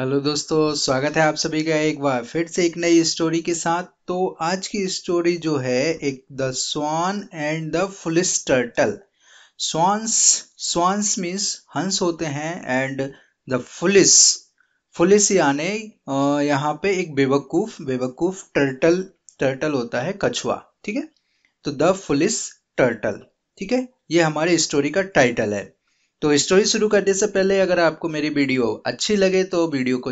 Hello दोस्तों स्वागत है आप सभी का एक बार फिर से एक नई स्टोरी के साथ तो आज की स्टोरी जो है एक the swan and the foolish turtle swans swans means हंस होते हैं एंड द फुलिस फुलिस यानी यहाँ पे एक बेवकूफ बेवकूफ टर्टल टर्टल होता है कछुआ ठीक है तो द फुलिस टर्टल ठीक है ये हमारे स्टोरी का टाइटल है तो स्टोरी शुरू करने से पहले अगर आपको मेरी वीडियो अच्छी लगे तो वीडियो को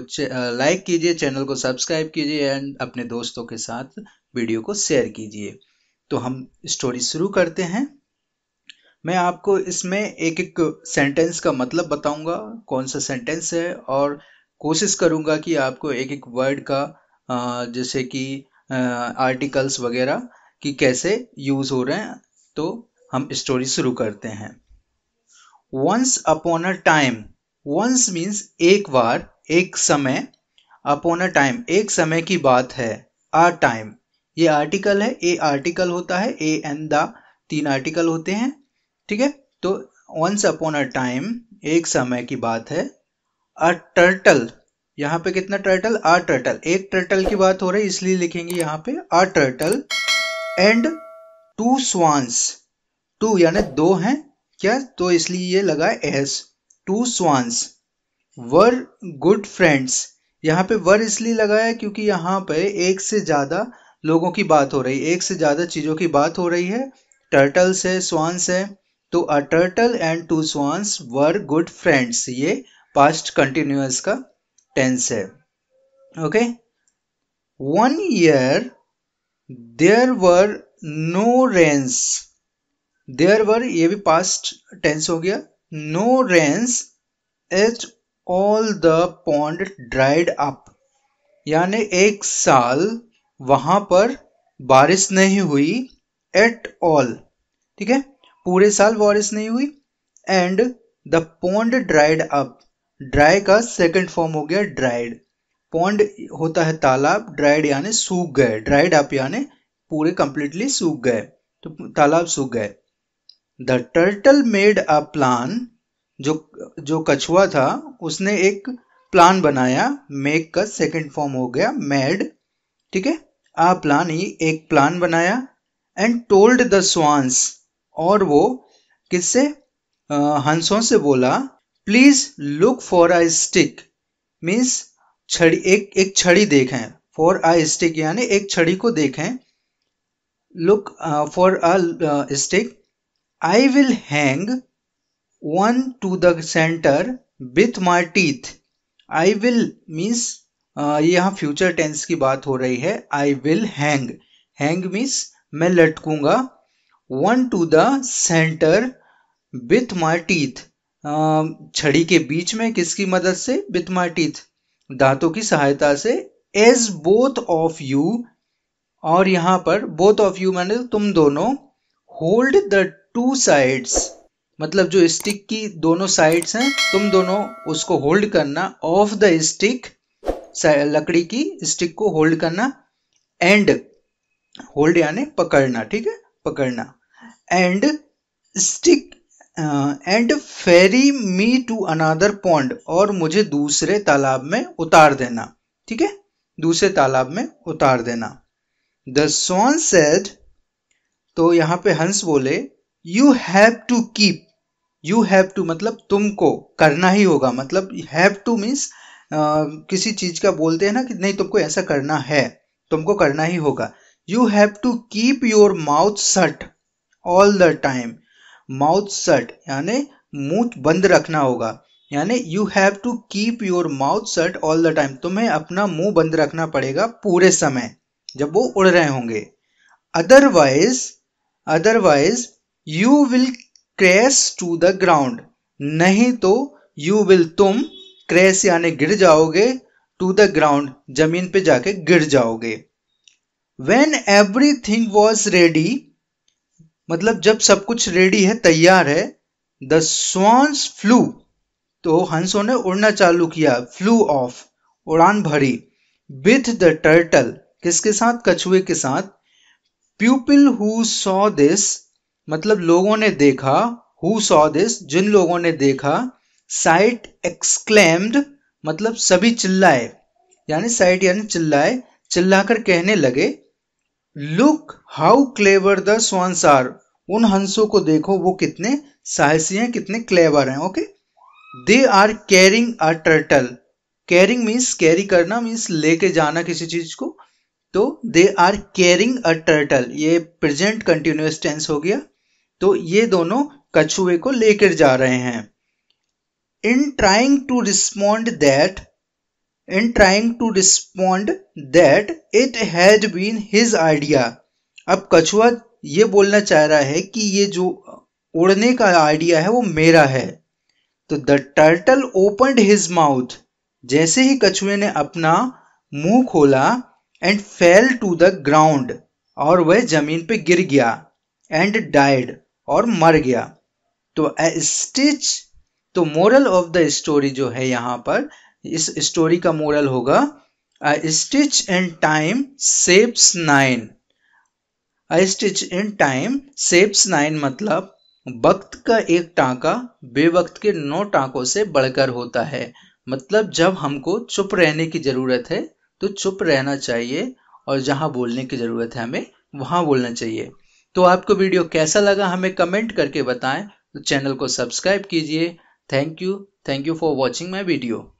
लाइक कीजिए चैनल को सब्सक्राइब कीजिए एंड अपने दोस्तों के साथ वीडियो को शेयर कीजिए तो हम स्टोरी शुरू करते हैं मैं आपको इसमें एक एक सेंटेंस का मतलब बताऊंगा कौन सा सेंटेंस है और कोशिश करूंगा कि आपको एक एक वर्ड का जैसे कि आर्टिकल्स वगैरह कि कैसे यूज़ हो रहे हैं तो हम स्टोरी शुरू करते हैं once upon a time once means एक बार एक समय अपॉन अ टाइम एक समय की बात है आ टाइम ये आर्टिकल है ए आर्टिकल होता है ए एंड द तीन आर्टिकल होते हैं ठीक है तो वंस अपॉन अ टाइम एक समय की बात है अ टर्टल यहाँ पे कितना टर्टल आ टर्टल एक टर्टल की बात हो रही है इसलिए लिखेंगे यहाँ पे a turtle and two swans two यानी दो हैं क्या तो इसलिए ये लगा S two swans were good friends यहाँ पे वर इसलिए लगाया क्योंकि यहाँ पे एक से ज़्यादा लोगों की बात हो रही है एक से ज़्यादा चीज़ों की बात हो रही है टर्टल्स है स्वांस है तो a turtle and two swans were good friends ये पास्ट कंटिन्यूस का टेंस है okay one year there were no rains there were ये भी पास्ट टेंस हो गया no rains at all the pond dried up यानी एक साल वहां पर बारिश नहीं हुई एट ऑल ठीक है पूरे साल बारिश नहीं हुई and the pond dried up dry का सेकेंड फॉर्म हो गया ड्राइड पॉन्ड होता है तालाब ड्राइड यानी सूख गए ड्राइड अप यानी पूरे कंप्लीटली सूख गए तो तालाब सूख गए the turtle made a plan जो जो कछुआ था उसने एक प्लान बनाया मेक का सेकेंड फॉर्म हो गया मेड ठीक है आ प्लान ही एक प्लान बनाया एंड टोल्ड द स्वांस और वो किससे हंसों से बोला please look for a stick means छड़ी एक एक छड़ी देखें फॉर आ स्टिक यानी एक छड़ी को देखें look for a stick I will hang one to the center with my teeth. I will means uh, यहाँ फ्यूचर टेंस की बात हो रही है I will hang hang means मैं लटकूंगा on to the centre with my teeth छड़ी के बीच में किसकी मदद से विथ माई टीथ दांतों की सहायता से एज बोथ ऑफ यू और यहां पर बोथ ऑफ यू मैंने तुम दोनों होल्ड द टू साइड्स मतलब जो स्टिक की दोनों साइड्स हैं तुम दोनों उसको होल्ड करना ऑफ द स्टिक लकड़ी की स्टिक को होल्ड करना एंड होल्ड यानी पकड़ना ठीक है पकड़ना and stick and ferry me to another pond और मुझे दूसरे तालाब में उतार देना ठीक है दूसरे तालाब में उतार देना द सॉन सेड तो यहां पे हंस बोले you have to keep you have to मतलब तुमको करना ही होगा मतलब हैव टू मीन्स किसी चीज का बोलते हैं ना कि नहीं तुमको ऐसा करना है तुमको करना ही होगा you have to keep your mouth shut all the time mouth shut यानी मुंह बंद रखना होगा यानी you have to keep your mouth shut all the time तुम्हें अपना मुंह बंद रखना पड़ेगा पूरे समय जब वो उड़ रहे होंगे otherwise otherwise you will crash to the ground नहीं तो यू विल तुम क्रैश यानी गिर जाओगे टू द ग्राउंड जमीन पे जाके गिर जाओगे when everything was ready मतलब जब सब कुछ रेडी है तैयार है द स्वान्स फ्लू तो हंसों ने उड़ना चालू किया फ्लू ऑफ उड़ान भरी विथ द टर्टल किसके साथ कछुए के साथ प्यूपिल हु सॉ दिस मतलब लोगों ने देखा हु सॉ दिस जिन लोगों ने देखा साइट एक्सक्लेम्ड मतलब सभी चिल्लाए यानी साइट यानी चिल्लाए चिल्लाकर कहने लगे look how clever the swans are उन हंसों को देखो वो कितने साहसी हैं कितने क्लेवर हैं okay they are carrying a turtle carrying means carry करना मीन्स लेके जाना किसी चीज को तो they are carrying a turtle ये प्रेजेंट कंटिन्यूस टेंस हो गया तो ये दोनों कछुए को लेकर जा रहे हैं in trying to respond that in trying to respond that it has been his idea अब कछुआ ये बोलना चाह रहा है कि ये जो उड़ने का आइडिया है वो मेरा है तो the turtle opened his mouth जैसे ही कछुए ने अपना मुंह खोला and fell to the ground और वह जमीन पे गिर गया एंड डाइड और मर गया तो स्टिच तो मोरल ऑफ द स्टोरी जो है यहाँ पर इस स्टोरी का मोरल होगा stitch in time ceps nine stitch in time ceps nine मतलब वक्त का एक टांका बेवक्त के नौ टांकों से बढ़कर होता है मतलब जब हमको चुप रहने की ज़रूरत है तो चुप रहना चाहिए और जहाँ बोलने की ज़रूरत है हमें वहाँ बोलना चाहिए तो आपको वीडियो कैसा लगा हमें कमेंट करके बताएं तो चैनल को सब्सक्राइब कीजिए thank you thank you for watching my video